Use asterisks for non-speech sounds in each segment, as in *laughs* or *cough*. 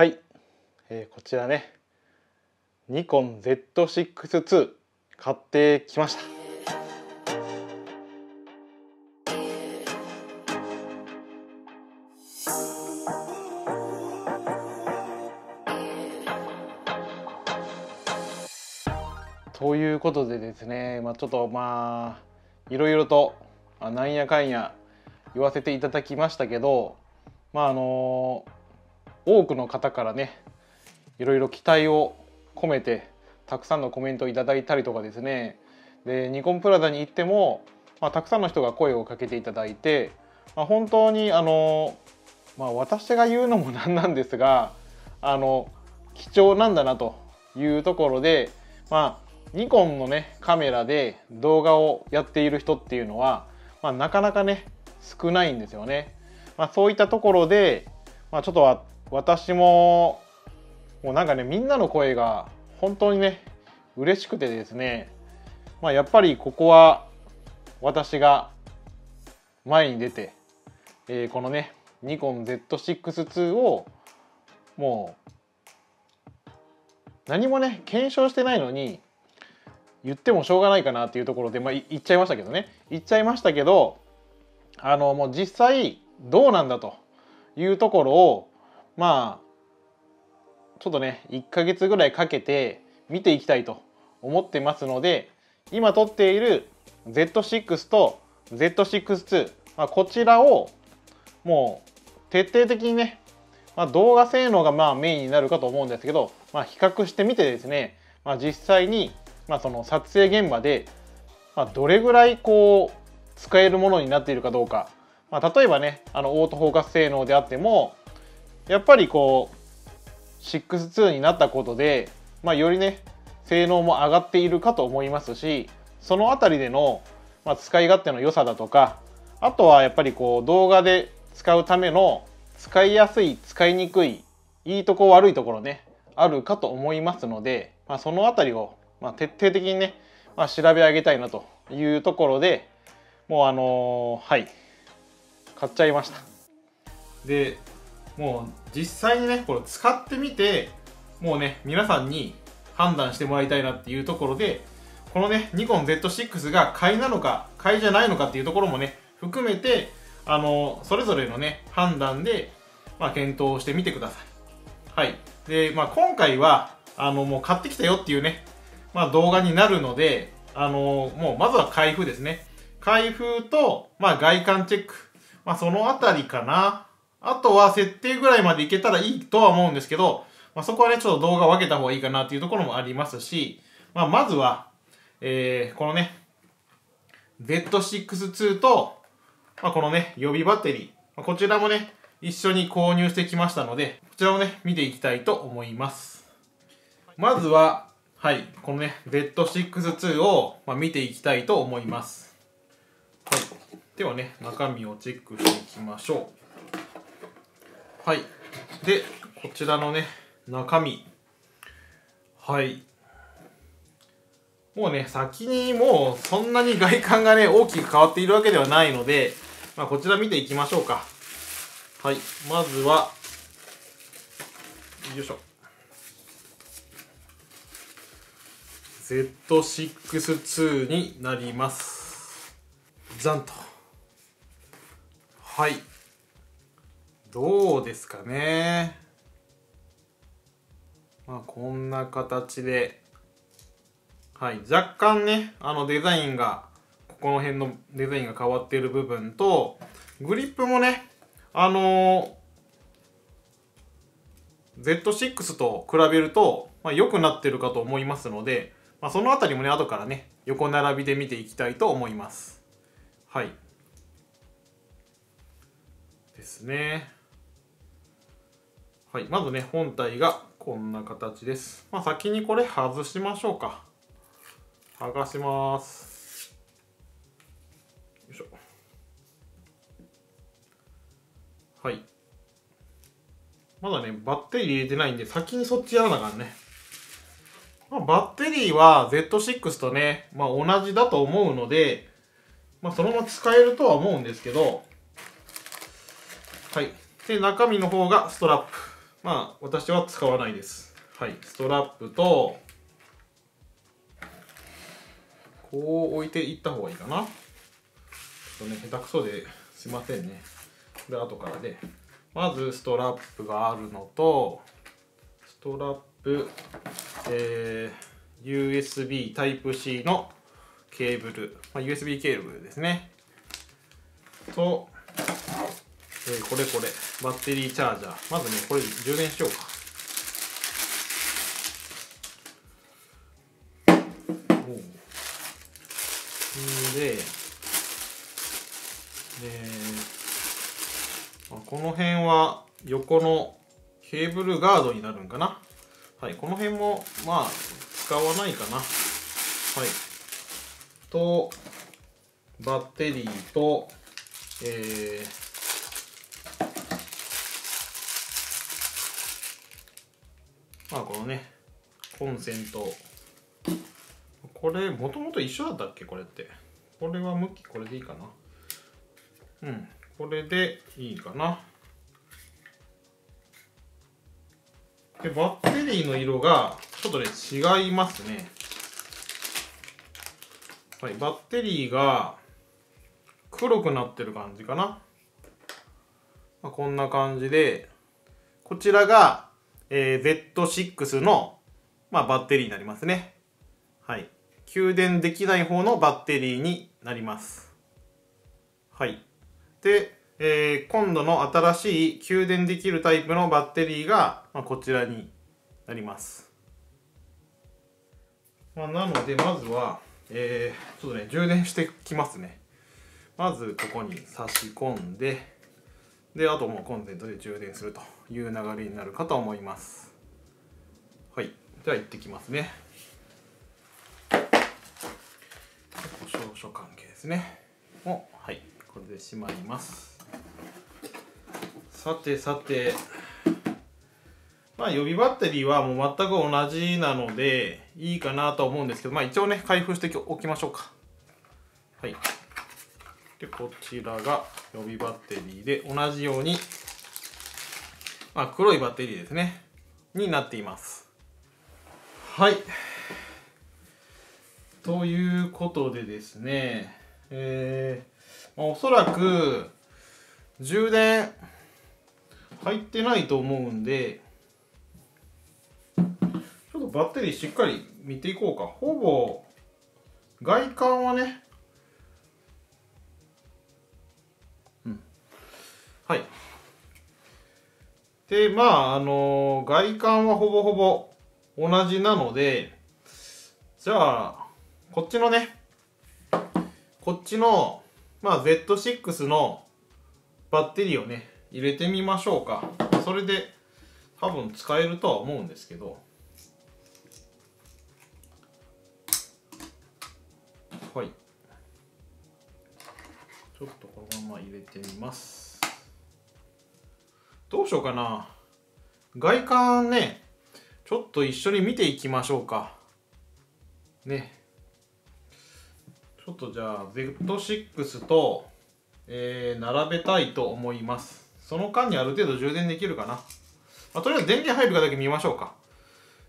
はい、えー、こちらねニコン Z6II 買ってきましたということでですね、まあ、ちょっとまあいろいろとなんやかんや言わせていただきましたけどまああのー多くの方からねいろいろ期待を込めてたくさんのコメントをいただいたりとかですねでニコンプラザに行っても、まあ、たくさんの人が声をかけていただいて、まあ、本当にあの、まあ、私が言うのもなんなんですがあの貴重なんだなというところで、まあ、ニコンのねカメラで動画をやっている人っていうのは、まあ、なかなかね少ないんですよね。まあ、そういったところで、まあ、ちょっとは私ももうなんかねみんなの声が本当にね嬉しくてですね、まあ、やっぱりここは私が前に出て、えー、このねニコン z 6 II をもう何もね検証してないのに言ってもしょうがないかなっていうところで、まあ、言っちゃいましたけどね言っちゃいましたけどあのもう実際どうなんだというところをまあちょっとね1ヶ月ぐらいかけて見ていきたいと思ってますので今撮っている Z6 と Z62、まあ、こちらをもう徹底的にね、まあ、動画性能がまあメインになるかと思うんですけど、まあ、比較してみてですね、まあ、実際にまあその撮影現場でまあどれぐらいこう使えるものになっているかどうか、まあ、例えばねあのオートフォーカス性能であってもやっぱりこう6-2になったことで、まあ、よりね性能も上がっているかと思いますしその辺りでの、まあ、使い勝手の良さだとかあとはやっぱりこう動画で使うための使いやすい使いにくいいいとこ悪いところねあるかと思いますので、まあ、その辺りを、ま徹底的にね、ま調べ上げたいなというところでもうあのー、はい買っちゃいましたでもう実際にね、これ使ってみて、もうね、皆さんに判断してもらいたいなっていうところで、このね、ニコン Z6 が買いなのか、買いじゃないのかっていうところもね、含めて、あの、それぞれのね、判断で、まあ、検討してみてください。はい。で、まあ、今回は、あの、もう買ってきたよっていうね、まあ、動画になるので、あの、もう、まずは開封ですね。開封と、まあ、外観チェック。まあ、そのあたりかな。あとは設定ぐらいまでいけたらいいとは思うんですけど、まあ、そこはね、ちょっと動画分けた方がいいかなっていうところもありますし、まあ、まずは、えー、このね、Z6-2 と、まあ、このね、予備バッテリー、まあ、こちらもね、一緒に購入してきましたので、こちらをね、見ていきたいと思います。まずは、はい、このね、Z6-2 を、まあ、見ていきたいと思います。はい。ではね、中身をチェックしていきましょう。はいでこちらのね中身はいもうね先にもうそんなに外観がね大きく変わっているわけではないので、まあ、こちら見ていきましょうかはいまずはよいしょ Z6-2 になりますざんとはいどうですかねまあこんな形ではい若干ねあのデザインがここの辺のデザインが変わっている部分とグリップもねあのー、Z6 と比べると、まあ、良くなってるかと思いますので、まあ、そのあたりもね後からね横並びで見ていきたいと思いますはいですねはい、まずね本体がこんな形です、まあ、先にこれ外しましょうか剥がしますよいしょはいまだねバッテリー入れてないんで先にそっちやらなあかんね、まあ、バッテリーは Z6 とね、まあ、同じだと思うので、まあ、そのまま使えるとは思うんですけどはいで中身の方がストラップまあ私は使わないですはいストラップとこう置いていった方がいいかなちょっとね下手くそですいませんねで後からで、ね、まずストラップがあるのとストラップえー、USB Type-C のケーブル、まあ、USB ケーブルですねとえー、これこれバッテリーチャージャーまずねこれ充電しようかおんで、えー、この辺は横のケーブルガードになるんかなはいこの辺もまあ使わないかなはいとバッテリーとえーまあこのねコンセントこれもともと一緒だったっけこれってこれは向きこれでいいかなうんこれでいいかなでバッテリーの色がちょっとね違いますねはいバッテリーが黒くなってる感じかな、まあ、こんな感じでこちらがえー、Z6 の、まあ、バッテリーになりますね。はい。給電できない方のバッテリーになります。はい。で、えー、今度の新しい給電できるタイプのバッテリーが、まあ、こちらになります。まあ、なので、まずは、えー、ちょっとね、充電してきますね。まず、ここに差し込んで、で、あともうコンセントで充電すると。いう流れになるかと思いますはいでは行ってきますね少々関係ですねをはいこれでしまいますさてさてまあ予備バッテリーはもう全く同じなのでいいかなと思うんですけどまあ一応ね開封しておきましょうかはいでこちらが予備バッテリーで同じようにまあ、黒いバッテリーですねになっていますはいということでですねえー、まあ、おそらく充電入ってないと思うんでちょっとバッテリーしっかり見ていこうかほぼ外観はねうんはいで、まあ、あのー、外観はほぼほぼ同じなので、じゃあ、こっちのね、こっちの、まあ、Z6 のバッテリーをね、入れてみましょうか。それで、多分使えるとは思うんですけど、はい。ちょっとこのまま入れてみます。どうしようかな。外観ね、ちょっと一緒に見ていきましょうか。ね。ちょっとじゃあ Z6 と、えー、並べたいと思います。その間にある程度充電できるかな。まあ、とりあえず電源入るかだけ見ましょうか。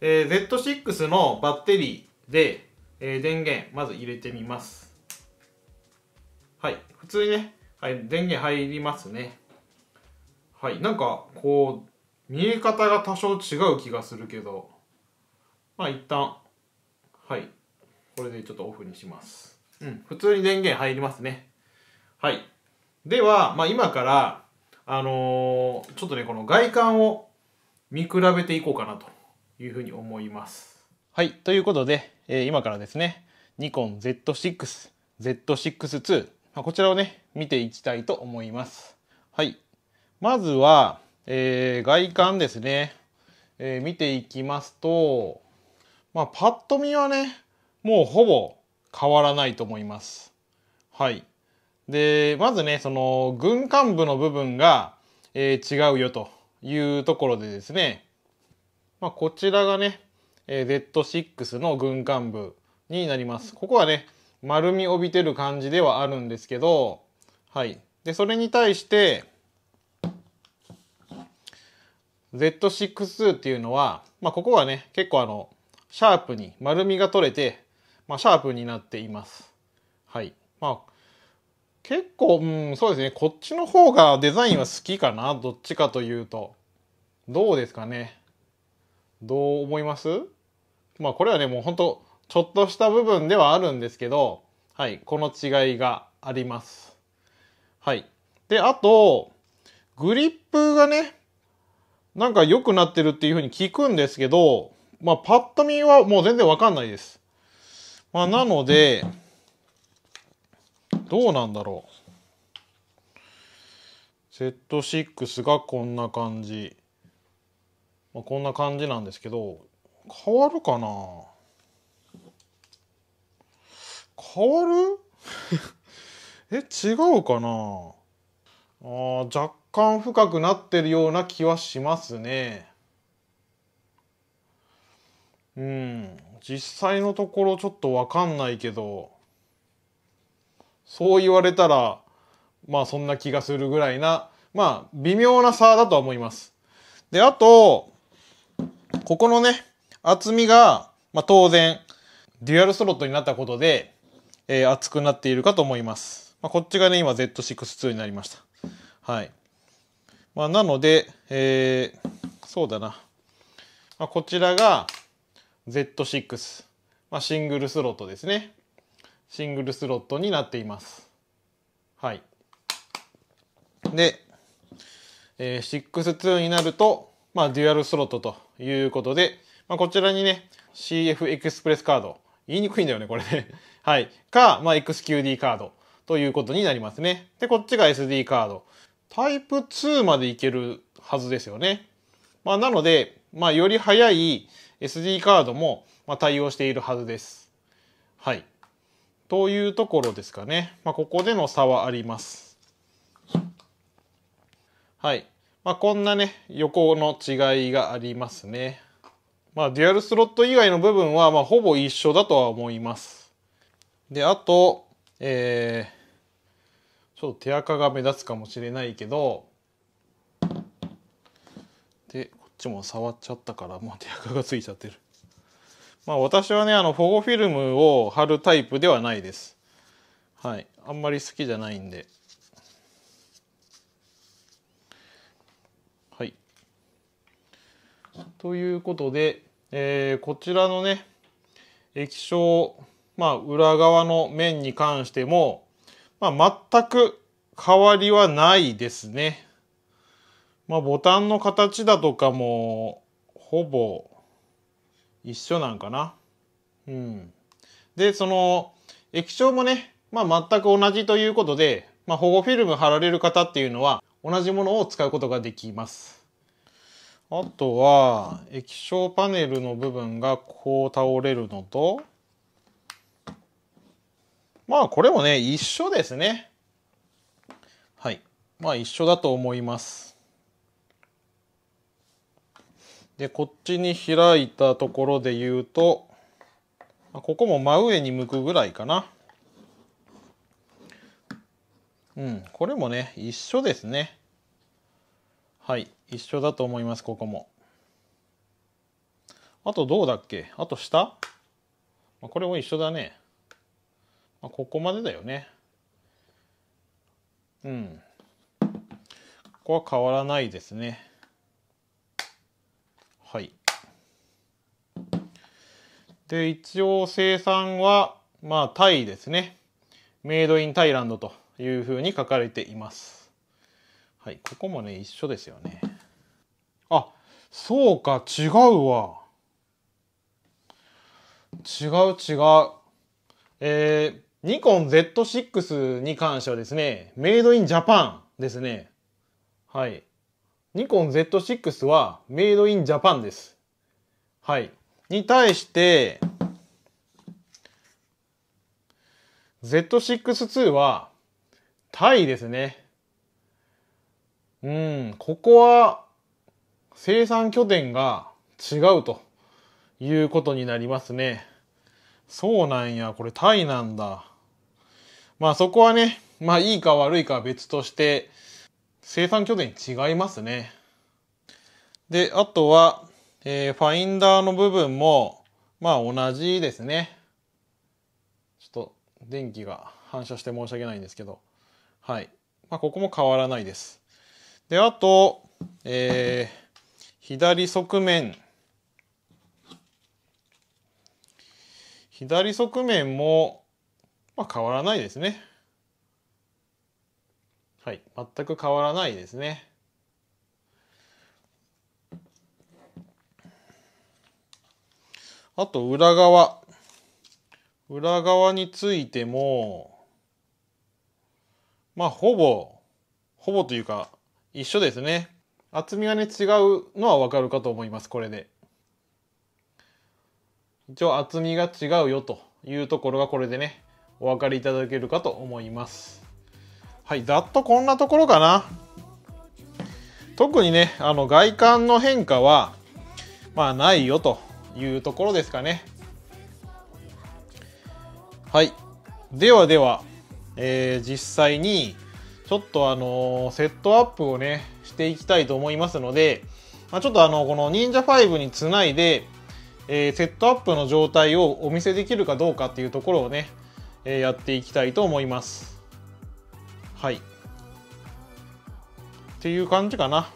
えー、Z6 のバッテリーで、えー、電源まず入れてみます。はい。普通にね、はい、電源入りますね。はいなんかこう見え方が多少違う気がするけどまあ一旦はいこれでちょっとオフにしますうん普通に電源入りますねはいでは、まあ、今からあのー、ちょっとねこの外観を見比べていこうかなというふうに思いますはいということで、えー、今からですねニコン Z6Z6-2、まあ、こちらをね見ていきたいと思いますはいまずは、えー、外観ですね、えー、見ていきますと、まあ、パッと見はね、もうほぼ変わらないと思います。はい。で、まずね、その、軍幹部の部分が、えー、違うよというところでですね、まあ、こちらがね、えー、Z6 の軍幹部になります。ここはね、丸み帯びてる感じではあるんですけど、はい。で、それに対して、Z6 っていうのは、まあ、ここはね、結構あの、シャープに丸みが取れて、まあ、シャープになっています。はい。まあ、結構、うん、そうですね。こっちの方がデザインは好きかな。どっちかというと。どうですかね。どう思いますまあ、これはね、もうほんとちょっとした部分ではあるんですけど、はい。この違いがあります。はい。で、あと、グリップがね、なんか良くなってるっていうふうに聞くんですけど、まあ、パッと見はもう全然わかんないです。まあ、なので、どうなんだろう。Z6 がこんな感じ。まあ、こんな感じなんですけど、変わるかな変わる *laughs* え、違うかなあ若干深くなってるような気はしますね。うん、実際のところちょっとわかんないけど、そう言われたら、まあそんな気がするぐらいな、まあ微妙な差だとは思います。で、あと、ここのね、厚みが、まあ当然、デュアルスロットになったことで、えー、厚くなっているかと思います。まあ、こっちがね、今 Z62 になりました。はい。まあ、なので、えー、そうだな。まあ、こちらが Z6。まあ、シングルスロットですね。シングルスロットになっています。はい。で、えー、6-2になると、まあ、デュアルスロットということで、まあ、こちらにね、CF エクスプレスカード。言いにくいんだよね、これね。はい。か、まあ、XQD カードということになりますね。で、こっちが SD カード。タイプ2までいけるはずですよね。まあ、なので、まあ、より速い SD カードも、ま対応しているはずです。はい。というところですかね。まあ、ここでの差はあります。はい。まあ、こんなね、横の違いがありますね。まあ、デュアルスロット以外の部分は、まほぼ一緒だとは思います。で、あと、えーちょっと手垢が目立つかもしれないけどでこっちも触っちゃったからもう手垢がついちゃってるまあ私はねあの保護フィルムを貼るタイプではないですはいあんまり好きじゃないんではいということで、えー、こちらのね液晶まあ裏側の面に関してもまあ、全く変わりはないですね。まあ、ボタンの形だとかも、ほぼ一緒なんかな。うん。で、その、液晶もね、まあ、全く同じということで、まあ、保護フィルム貼られる方っていうのは、同じものを使うことができます。あとは、液晶パネルの部分がこう倒れるのと、まあこれもね、一緒ですね。はい。まあ一緒だと思います。で、こっちに開いたところで言うと、ここも真上に向くぐらいかな。うん、これもね、一緒ですね。はい、一緒だと思います、ここも。あとどうだっけあと下これも一緒だね。まあ、ここまでだよねうんここは変わらないですねはいで一応生産はまあタイですねメイドインタイランドというふうに書かれていますはいここもね一緒ですよねあそうか違うわ違う違うえー、ニコン Z6 に関してはですね、メイドインジャパンですね。はい。ニコン Z6 はメイドインジャパンです。はい。に対して、Z6-2 はタイですね。うん、ここは生産拠点が違うということになりますね。そうなんや。これタイなんだ。まあそこはね、まあいいか悪いかは別として、生産拠点違いますね。で、あとは、えー、ファインダーの部分も、まあ同じですね。ちょっと電気が反射して申し訳ないんですけど。はい。まあここも変わらないです。で、あと、えー、左側面。左側面も、まあ、変わらないですね。はい、全く変わらないですね。あと裏側。裏側についても、まあほぼ、ほぼというか一緒ですね。厚みがね違うのはわかるかと思います、これで。一応厚みが違うよというところがこれでねお分かりいただけるかと思いますはいざっとこんなところかな特にねあの外観の変化はまあないよというところですかねはいではでは、えー、実際にちょっとあのー、セットアップをねしていきたいと思いますので、まあ、ちょっとあのこの n n i j a 5につないでえー、セットアップの状態をお見せできるかどうかっていうところをね、えー、やっていきたいと思います。はい。っていう感じかな。